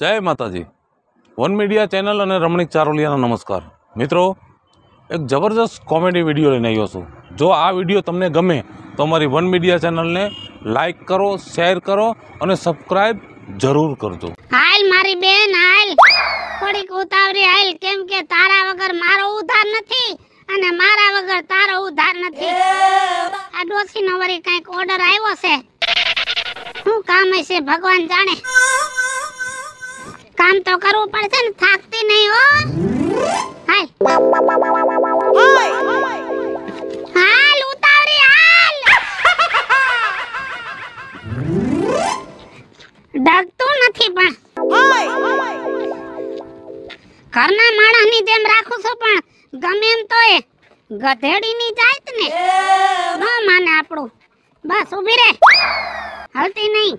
જય માતાજી one media channel અને રમણીક ચારોલિયાના નમસ્કાર મિત્રો એક જબરજસ્ત કોમેડી વિડીયો લઈને આવ્યો છું જો આ વિડીયો તમને ગમે તો અમારી વન મીડિયા ચેનલને લાઈક કરો શેર કરો અને સબસ્ક્રાઇબ જરૂર કરજો હાલ મારી બેન હાલ થોડીક ઉતાવળી હાલ કેમ કે તારા વગર મારો ઉધાર નથી અને મારા વગર તારો ઉધાર નથી આ ડોસી નો વરી ઓર્ડર આવ્યો છે શું કામ હશે ભગવાન જાણે કામ તો કરવું પડશે ને થાકતી નહીં હો હાલ હાલ ઉતાવરી હાલ ડગતું નથી પણ ઘરના માણસની જેમ રાખું છું પણ ગમે એમ તો એ ગધેડીની જાત ને ન માને આપણું બસ ઉભી રે હલતી નહીં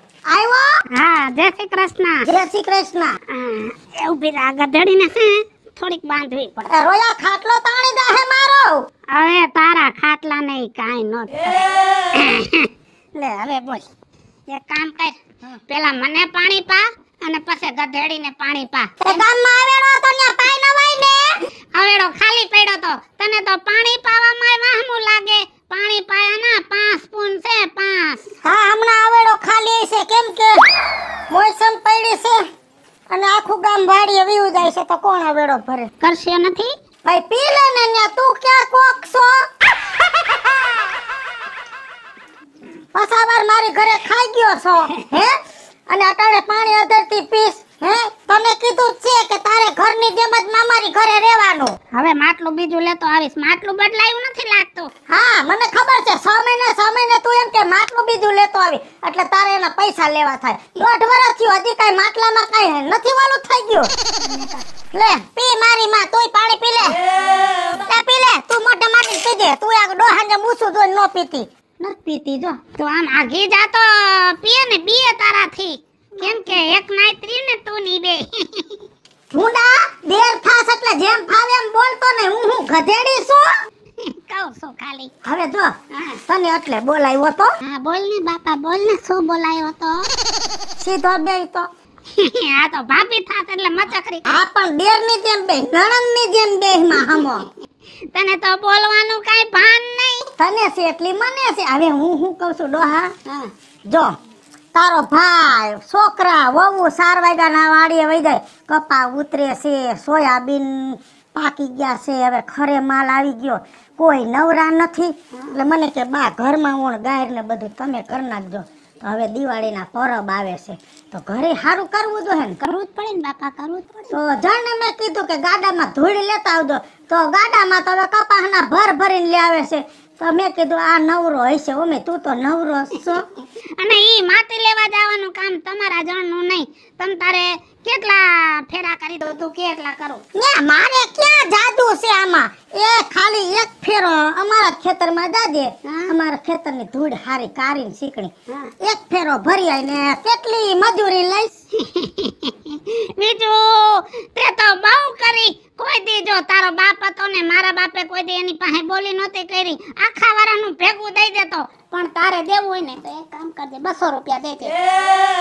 આવ્યો હા જય શ્રી કૃષ્ણ જય શ્રી કૃષ્ણ એવું બી આ ગધેડીને છે થોડીક બાંધવી પડે રોયા ખાટલો તાણી દે મારો હવે તારા ખાટલા નહીં કાઈ નો લે હવે બોલ એક કામ કર પેલા મને પાણી પા અને પછી ગધેડી ને પાણી પા એ ગામમાં આવેડો તો ન્યા પાઈ ન હોય ને આવેડો ખાલી પડ્યો તો તને તો પાણી પાવામાં વાહમું લાગે પાણી પાયા ના પાંચ સ્પૂન છે પાંચ હા હમણાં આવેડો ખાલી છે કેમ કે મોસમ પડી છે અને આખું ગામ વાડી હવે જાય છે તો કોણ આવેડો ભરે કરશે નથી ભાઈ પી લે ને તું ક્યાં કોક છો પાછા મારી ઘરે ખાઈ ગયો છો હે અને અટાણે પાણી થી પીસ હે તમે કીધું છે કે તારે ઘરની જેમ જ મારી ઘરે રહેવાનું હવે માટલું બીજું લેતો આવીશ માટલું બદલાયું નથી હા મને ખબર છે છ મહિને છ મહિને તું એમ કે માટલું બીજું લેતો આવી એટલે તારે એના પૈસા લેવા થાય દોઢ વર્ષ થયો હજી કઈ માટલામાં કઈ નથી વાલું થઈ ગયું લે પી મારી માં તોય પાણી પી લે પી લે તું મોઢા માટી પી દે તું આ ડોહાને મૂછું જોઈ નો પીતી ન પીતી જો તો આમ આઘી જાતો પીએ ને બીએ તારાથી કેમ કે એક નાયત્રી ને તું ની બે મુંડા દેર થાસ એટલે જેમ ફાવે એમ બોલતો ને હું હું ગધેડી છું હવે જો તને એટલે બોલાવ્યો તો હા બોલ ને બાપા બોલ ને શું બોલાવ્યો તો સીધો બે તો આ તો ભાભી થાત એટલે મચકરી આ પણ દેર ની જેમ બે નણંદ ની જેમ બે માં હમો તને તો બોલવાનું કાઈ ભાન નહીં તને છે એટલી મને છે હવે હું હું કહું છું ડોહા જો તારો ભાઈ છોકરા વહુ સાર ના વાડીએ વહી જાય કપા ઉતરે છે સોયાબીન પાકી ગયા છે હવે ખરે માલ આવી ગયો કોઈ નવરા નથી એટલે મને કે બા ઘરમાં ઓણ ગાયર ને બધું તમે કરી નાખજો તો હવે દિવાળીના પરબ આવે છે તો ઘરે સારું કરવું જોઈએ ને કરવું જ પડે ને બાપા કરવું જ પડે તો જણને મેં કીધું કે ગાડામાં ધૂળી લેતા આવજો તો ગાડામાં તો હવે કપાસના ભર ભરીને લે આવે છે તો મેં કીધું આ નવરો હશે ઓમે તું તો નવરો છો અને એ માટી લેવા જવાનું કામ તમારા જણનું નહીં તમ તારે કેટલા ફેરા કરી દઉં તું કેટલા કરું ને મારે ક્યાં જાદુ છે આમાં એ ખાલી એક ફેરો અમારા ખેતરમાં જાજે અમારા ખેતરની ધૂળ હારી કારીને શીકણી એક ફેરો ભરી આવીને કેટલી મજૂરી લઈશ બીજું તે તો બહુ કરી કોઈ દી જો તારો બાપ હતો ને મારા બાપે કોઈ દી એની પાસે બોલી નહોતી કરી આખા વારાનું ભેગું દઈ દેતો પણ તારે દેવું હોય ને તો એક કામ કરજે બસો રૂપિયા દેજે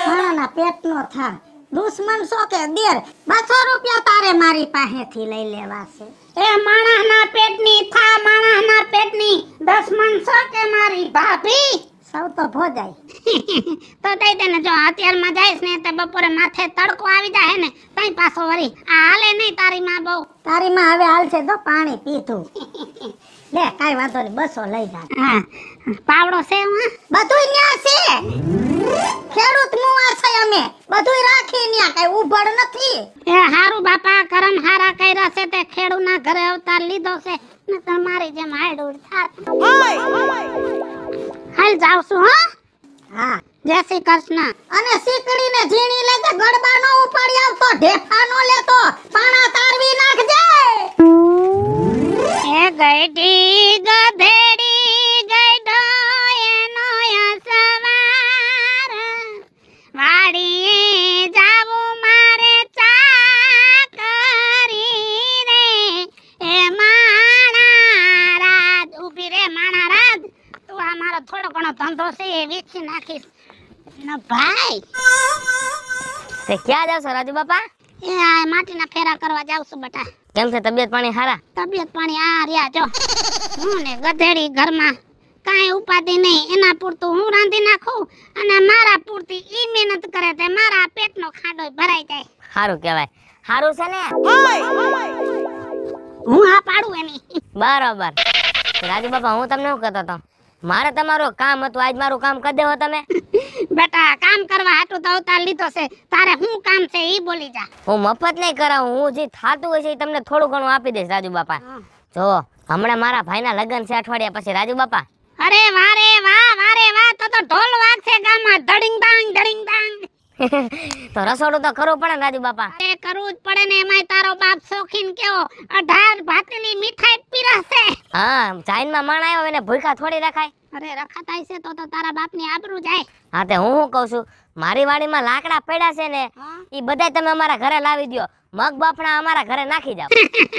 ભણાના નો થાય દુશ્મન સો કે દેર બસો રૂપિયા તારે મારી પાસેથી લઈ લેવા છે એ માણસના પેટની થા માણસના પેટની દુશ્મન સો કે મારી ભાભી સૌ તો ભોજાય તો તઈ તને જો અત્યારમાં જઈશ ને તો બપોરે માથે તડકો આવી જાય ને તઈ પાછો વળી આ હાલે નહીં તારી માં બહુ તારી માં હવે હાલ છે તો પાણી પીધું લે કાઈ વાંધો નહીં બસો લઈ જા પાવડો છે બધું ન્યા છે ખેડૂત મુવા છે અમે બધું રાખી ન્યા કાઈ ઉભડ નથી એ હારું બાપા કરમ હારા કર્યા છે તે ખેડૂના ઘરે અવતાર લીધો છે ને તમારી જેમ હાડુર થાત હાલ જાવ હા હા જય શ્રી કૃષ્ણ અને સીકડીને ઝીણી લઈ ગડબા નો ઉપાડી આવતો ઢેફા નો લેતો પાણા તારવી નાખજે ગઢી ગધેડી ગઢો એનો સવાર વાડીએ જાવું મારે ચાકરી રે એ માણા ઉભી રે માણા તું આ મારો થોડો ઘણો ધંધો છે એ વેચી નાખીશ ન ભાઈ તે ક્યાં જાવ છો રાજુ બાપા એ આ માટીના ફેરા કરવા જાવ છું બટા કેમ છે તબિયત પાણી સારા તબિયત પાણી આ રહ્યા જો હું ને ગધેડી ઘરમાં કાંઈ ઉપાધિ નહીં એના પૂરતું હું રાંધી નાખું અને મારા પૂરતી ઈ મહેનત કરે તે મારા પેટનો ખાડો ભરાઈ જાય સારું કહેવાય સારું છે ને હું આ પાડું એની બરાબર રાજુ બાપા હું તમને શું કહેતો હતો મારે તમારું કામ હતું આજ મારું કામ કરી દેવો તમે બેટા કામ કરવા હાટું તો અવતાર લીધો છે તારે હું કામ છે ઈ બોલી જા હું મફત નહીં કરાવું હું જે થાતું હોય છે એ તમને થોડું ઘણું આપી દઈશ રાજુ બાપા જો હમણાં મારા ભાઈના લગ્ન છે અઠવાડિયા પછી રાજુ બાપા અરે વારે વાહ વારે વાહ તો તો ઢોલ વાગશે ગામમાં ધડિંગ ધાંગ ધડિંગ ધાંગ તો રસોડું તો કરવું પડે ને રાજુ બાપા એ કરવું જ પડે ને એમાંય તારો બાપ શોખીન કેવો અઢાર ભાતની મીઠાઈ પીરસે હા ચાઇનમાં માણ આવ્યો એને ભૂખા થોડી રાખાય અરે રખાતાય છે તો તો તારા બાપ બાપની આબરૂ જાય હા તે હું કહું છું મારી વાડીમાં લાકડા પડ્યા છે ને એ બધાય તમે અમારા ઘરે લાવી દો મગ બાફણા અમારા ઘરે નાખી જાવ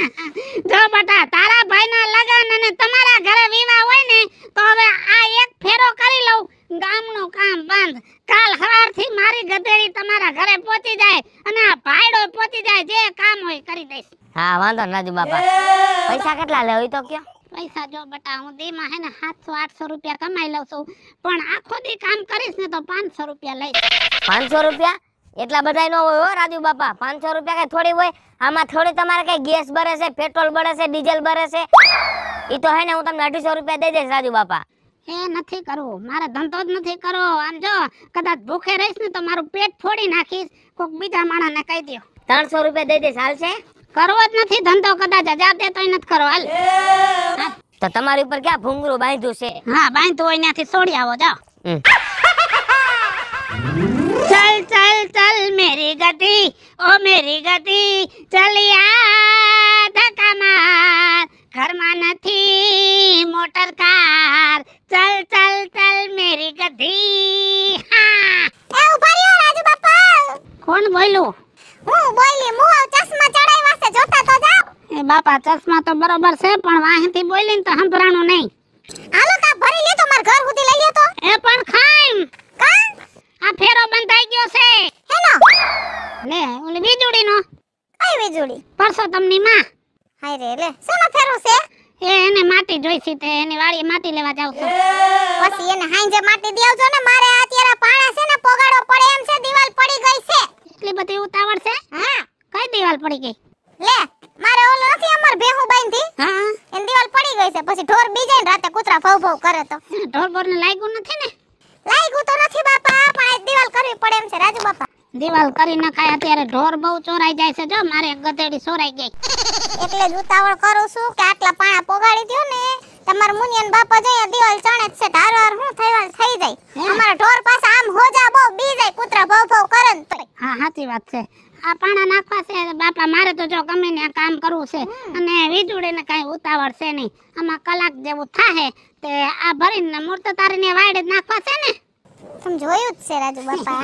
જો બેટા તારા ભાઈના લગન અને તમારા ઘરે વિવાહ હોય ને તો હવે આ એક ફેરો કરી લઉં ગામનું કામ બંધ કાલ થી મારી ગધેડી તમારા ઘરે પહોંચી જાય અને આ ભાઈડો પહોંચી જાય જે કામ હોય કરી દઈશ હા વાંધો નાજુ બાપા પૈસા કેટલા લેવું તો કયો પૈસા જો બટા હું દીમાં હે ને સાતસો આઠસો રૂપિયા કમાઈ લઉં છું પણ આખો દી કામ કરીશ ને તો પાંચસો રૂપિયા લઈશ પાંચસો રૂપિયા એટલા બધા નો હોય હો રાજુ બાપા પાંચસો રૂપિયા કઈ થોડી હોય આમાં થોડી તમારે કઈ ગેસ બરે છે પેટ્રોલ બરે છે ડીઝલ બરે છે એ તો હે ને હું તમને અઢીસો રૂપિયા દઈ દઈશ રાજુ બાપા એ નથી કરવું મારે ધંધો જ નથી કરવો આમ જો કદાચ ભૂખે રહીશ ને તો મારું પેટ ફોડી નાખીશ કોઈક બીજા માણસને કહી દો ત્રણસો રૂપિયા દઈ દઈશ હાલશે કરવો જ નથી ધંધો કદાચ હજાર દે નથી કરો તો તમારી ઉપર ક્યાં ભૂંગરું બાંધ્યું છે હા બાંધ્યું હોય ત્યાંથી છોડી આવો જાઓ ચલ ચલ ચલ મેરી ગતિ ઓ મેરી ગતિ ચલિયા ચશ્મા તો બરોબર છે પણ વાહથી બોલીને તો સંભરાણું નહીં હાલો કા ભરી લેતો માર ઘર સુધી લઈ લેતો એ પણ ખાઈમ આ ફેરો બંધાઈ ગયો છે હેનો લે ઓલી વીજળી નો કઈ વીજળી પરસો તમની માં હાય રે લે સોનો ફેરો છે એ એને માટી જોઈતી તે એની વાળી માટી લેવા જાવ છું પછી એને હાંજે માટી દે આવજો ને મારે અત્યારે પાણા છે ને પોગાડો પડે એમ છે દીવાલ પડી ગઈ છે એટલી બધી ઉતાવળ છે હા કઈ દીવાલ પડી ગઈ લે મારે ઓલો નથી અમાર બેહુ બાંધી હા એની દીવાલ પડી ગઈ છે પછી ઢોર બીજાઈ રાતે કૂતરા ભવ ભવ કરે તો ઢોર બોરને લાગ્યું નથી ને લાગ્યું તો નથી બાપા પણ આ દીવાલ કરવી પડે એમ છે રાજુ બાપા દીવાલ કરી નખાય અત્યારે ઢોર બહુ ચોરાઈ જાય છે જો મારે ગધેડી ચોરાઈ ગઈ એટલે જ ઉતાવળ કરું છું કે આટલા પાણા પોગાડી દયો ને તમાર મુનિયન બાપા જઈ દીવાલ ચણે જ છે ધારો હાર હું થઈવાલ થઈ જાય અમારા ઢોર પાસે આમ હોજા બહુ બી જાય કૂતરા ભવ ભવ કરે ને હા સાચી વાત છે આ પાણા નાખવા છે બાપા મારે તો જો ગમે ને કામ કરવું છે અને ને કાંઈ ઉતાવળ છે નહીં આમાં કલાક જેવું થાહે તે આ ભરીને મૂર્ત તારીને વાડ નાખવા છે ને તમે જોયું જ છે રાજુ બાપા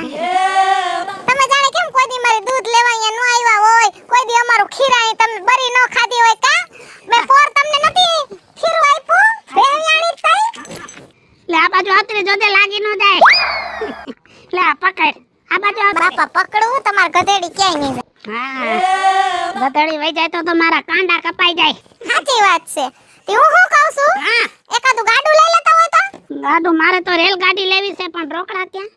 તમે જાણે કેમ કોઈ દી મારે દૂધ લેવા અહીંયા ન આવ્યા હોય કોઈ દી અમારું ખીર ખીરાણી તમે ભરી ન ખાધી હોય કા મેં પોર તમને નથી ખીરું આપ્યું બેહયાણી તઈ લે આ બાજુ હાથરે જોતે લાગી ન જાય લે પકડ આ બાજુ બાપા પકડું તમાર ગધેડી ક્યાંય નહીં હા ગધેડી વઈ જાય તો તો કાંડા કપાઈ જાય સાચી વાત છે તે હું શું કહું છું હા એકાદું ગાડું લઈ લેતા હોય તો ગાડું મારે તો રેલ ગાડી લેવી છે પણ રોકડા ક્યાં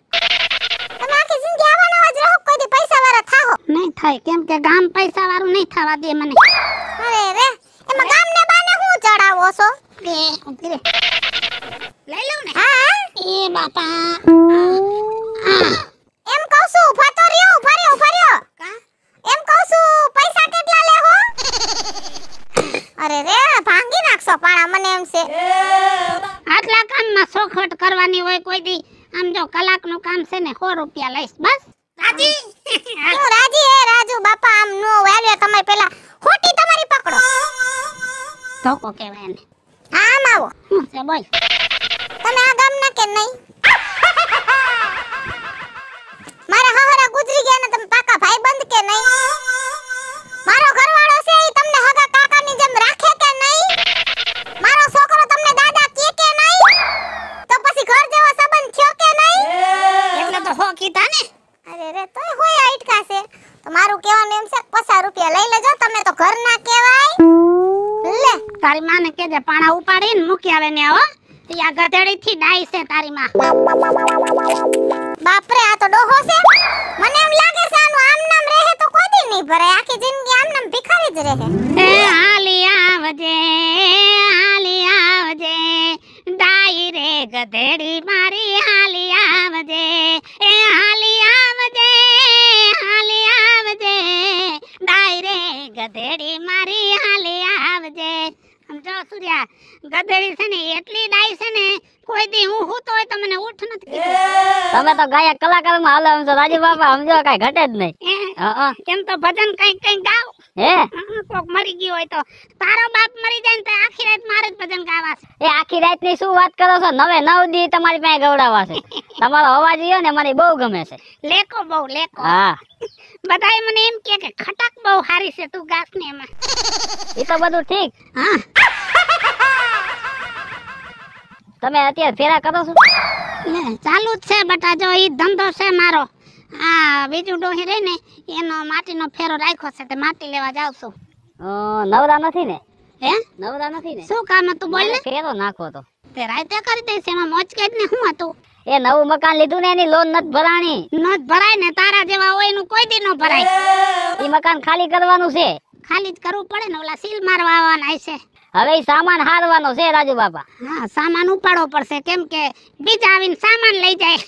તમે આખી જિંદગી આવવાના જ રહો કોઈ દી પૈસા વાળા થાહો નહીં થાય કેમ કે ગામ પૈસા વાળું નહીં થવા દે મને અરે રે એમાં ગામ ને બાને હું ચડાવો છો રે રે લઈ લઉં ને હા એ બાપા કરવાને એમ છે આટલા કામમાં સોખવટ કરવાની હોય કોઈ દી આમ જો કલાકનું કામ છે ને 100 રૂપિયા લઈશ બસ રાજી હું રાજી હે રાજુ બાપા આમ નો વાલે તમે પેલા ખોટી તમારી પકડો ધોકો કહેવાય એને આમ આવો હું છે બોલ તમે આ ગામના કે નહીં ગધેડી થી ડાઈ છે તારી માં બાપરે આ તો ડોહો છે મને એમ લાગે છે આનું આમ નામ રહે તો કોદી નહીં ભરે આખી જિંદગી આમ નામ ભિખારી જ રહે એ હાલી આવજે હાલી આવજે ડાઈ રે ગધેડી માં ગધેડી છે ને એટલી ડાય છે ને કોઈ દી હું સૂતો હોય તો મને ઉઠ નથી તમે તો ગાયક કલાકાર માં હાલો સમજો રાજીવ બાપા સમજો કઈ ઘટે જ નહીં કેમ તો ભજન કઈ કઈ ગાવ હે કોક મરી ગયો હોય તો તારો બાપ મરી જાય ને તો આખી રાત મારે જ ભજન ગાવા છે એ આખી રાત ની શું વાત કરો છો નવે નવ દી તમારી પાસે ગવડાવા છે તમારો અવાજ યો ને મને બહુ ગમે છે લેકો બહુ લેકો હા બધાય મને એમ કે કે ખટક બહુ સારી છે તું ગાસ ને એમાં એ તો બધું ઠીક હા તમે અત્યારે ફેરા કરો છો ચાલુ જ છે બટ આ જો એ ધંધો છે મારો આ બીજું ડોહી રે ને એનો માટીનો ફેરો રાખ્યો છે તે માટી લેવા જાવ છું નવરા નથી ને હે નવરા નથી ને શું કામ હતું બોલ ને ફેરો નાખો તો તે રાતે કરી દઈશ એમાં જ ને શું હતું એ નવું મકાન લીધું ને એની લોન નત ભરાણી નત ભરાય ને તારા જેવા હોય એનું કોઈ દી ન ભરાય એ મકાન ખાલી કરવાનું છે ખાલી જ કરવું પડે ને ઓલા સીલ મારવા આવવાના છે હવે સામાન હારવાનો છે રાજુ બાપા સામાન ઉપાડવો પડશે કેમ કે બીજા આવીને સામાન લઈ જાય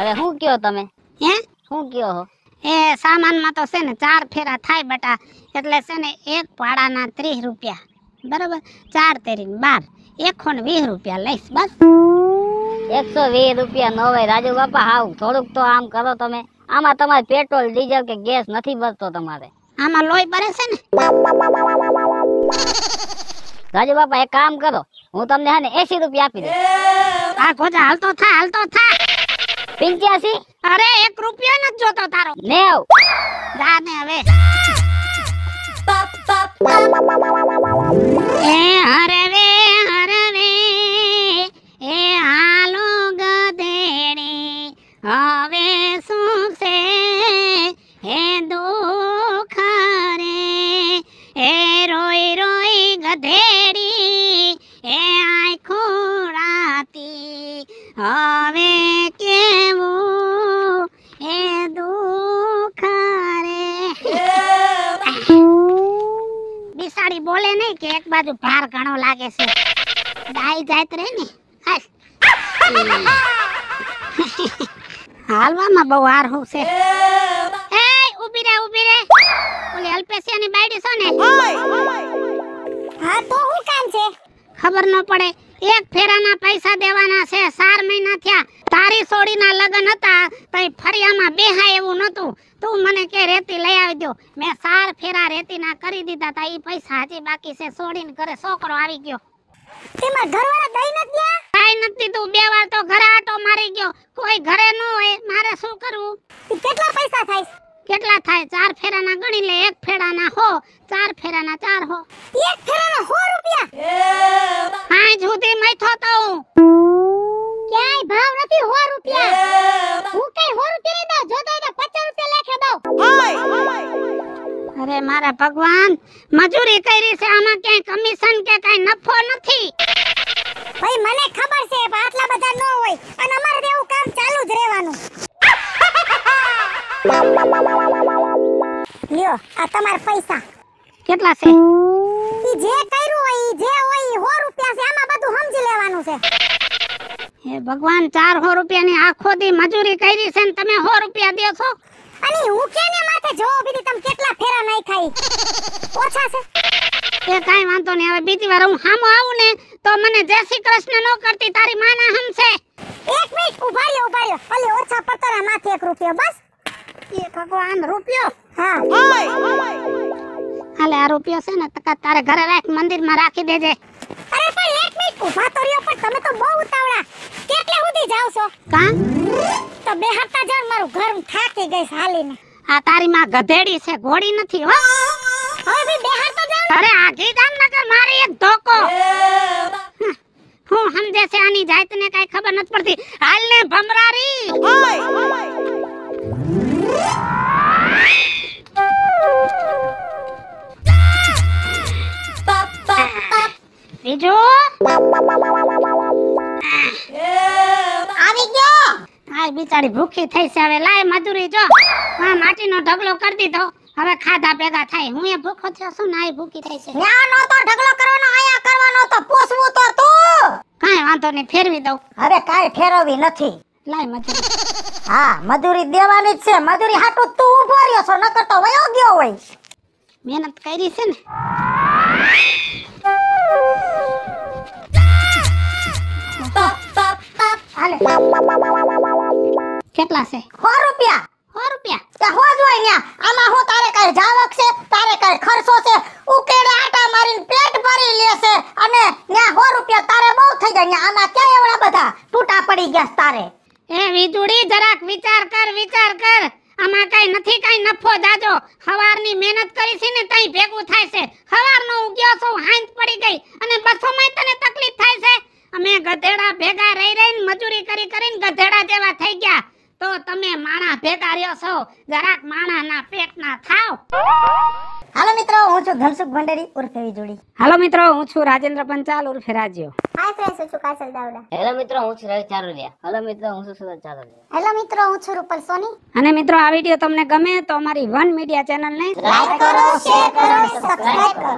હવે શું કયો તમે હે શું કયો હો એ સામાનમાં તો છે ને ચાર ફેરા થાય બટા એટલે છે ને એક પાડાના ત્રીસ રૂપિયા બરાબર ચાર તેરી બાર એકસો ને વીસ રૂપિયા લઈશ બસ એકસો વીસ રૂપિયા નો હોય રાજુ બાપા હાવ થોડુંક તો આમ કરો તમે આમાં તમારે પેટ્રોલ ડીઝલ કે ગેસ નથી બચતો તમારે આમાં લોહી ભરે છે ને રાજુ બાપા એક કામ કરો હું તમને હે ને એસી રૂપિયા આપી દઉં આ ગોજા હાલતો થા હાલતો થા પિંચ્યાસી અરે એક રૂપિયો નથી જોતો તારો નેવ જા ને હવે એ અરે રે બાજુ ભાર ઘણો લાગે છે ડાઈ જાત રહે ને હાલવામાં બહુ હાર હું છે એ ઊભી રે ઉભી રે ઓલી અલ્પેશિયાની બાયડી છો ને હા તો હું કામ છે ખબર ન પડે એક ફેરાના પૈસા દેવાના છે ચાર મહિના થયા તારી સોડીના લગ્ન હતા તઈ ફરિયામાં બેહા એવું નહોતું તું મને કે રેતી લઈ આવી દો મેં ચાર ફેરા રેતીના કરી દીધા તા એ પૈસા હજી બાકી છે સોડીને ઘરે છોકરો આવી ગયો તેમાં ઘરવાળા દઈ નથી ગયા કાઈ નથી તું બે વાર તો ઘરે આટો મારી ગયો કોઈ ઘરે ન હોય મારે શું કરવું કેટલા પૈસા થાય કેટલા થાય ચાર ફેરાના ગણી લે એક ફેરાના હો ચાર ફેરાના ચાર હો એક ફેરાના હો રૂપિયા સાંજ સુધી મૈથો તો ક્યાંય ભાવ નથી 100 રૂપિયા હું કઈ 100 રૂપિયા દઉં જોતો તો 50 રૂપિયા લેખે દઉં અરે મારા ભગવાન મજૂરી કરી છે આમાં ક્યાંય કમિશન કે કઈ નફો નથી ભાઈ મને ખબર છે આટલા બધા ન હોય અને અમારે એવું કામ ચાલુ જ રહેવાનું લ્યો આ તમારા પૈસા કેટલા છે જે કર્યું હોય ઈ ભગવાન ચાર ચારસો રૂપિયાની આખો દી મજૂરી કરી છે ને તમે સો રૂપિયા દો છો અને હું કેને માથે જોવો બીજી તમે કેટલા ફેરા નહીં ખાઈ ઓછા છે એ કાઈ વાંધો નહીં હવે બીજી વાર હું હામો આવું ને તો મને જય શ્રી કૃષ્ણ નો કરતી તારી માના હમ છે એક મિનિટ ઉભા રહ્યો ઉભા ઓછા પતરા માથે એક રૂપિયો બસ એ ભગવાન રૂપિયો હા હાલે આ રૂપિયો છે ને તકા તારે ઘરે રાખ માં રાખી દેજે અરે પણ એક મિનિટ ઉભા તો રહ્યો પણ તમે કા તો બે હતા જાણ મારું ઘર થાકી ગઈ હાલીને આ તારી માં ગધેડી છે ઘોડી નથી હો હવે બે બે હતા જાણ અરે આ ગીદાન નગર મારી એક ધોકો હું સમજે છે આની જાત ને કઈ ખબર નથી પડતી હાલ ને ભમરારી ઓય બીજું આવી ગયો આ બિચારી ભૂખી થઈ છે હવે લાય મજૂરી જો આ માટીનો ઢગલો કરી દીધો હવે ખાધા ભેગા થાય હું એ ભૂખો થયો શું ને ભૂખી થઈ છે ના નો તો ઢગલો કરવાનો આયા કરવાનો તો પોસવું તો તું કાઈ વાંધો નહીં ફેરવી દઉં અરે કાઈ ફેરવવી નથી લાય મજૂરી હા મજૂરી દેવાની જ છે મજૂરી હાટુ તું ઊભો રહ્યો છો નકર તો વયો ગયો હોય મહેનત કરી છે ને હાલે કેટલા છે 100 રૂપિયા 100 રૂપિયા તે હો જોઈ ન્યા આમાં હું તારે કઈ જાવક છે તારે કઈ ખર્ચો છે ઉકેડે આટા મારીને પેટ ભરી લેશે અને ન્યા 100 રૂપિયા તારે બહુ થઈ ગયા ન્યા આમાં ક્યાં એવડા બધા તૂટા પડી ગયા તારે આવ મિત્રો હું છું ધનસુખ ભંડેરી ઉર્ફે વિજોડી હાલો મિત્રો હું છું રાજેન્દ્ર પંચાલ ઉર્ફે રાજ્યો હાય ફ્રેન્ડ્સ હું છું કાસલ દાવડા હેલો મિત્રો હું છું રવિ ચારોલિયા હેલો મિત્રો હું છું સુરત ચારોલિયા હેલો મિત્રો હું છું રૂપલ સોની અને મિત્રો આ વિડીયો તમને ગમે તો અમારી વન મીડિયા ચેનલને લાઈક કરો શેર કરો સબસ્ક્રાઇબ કરો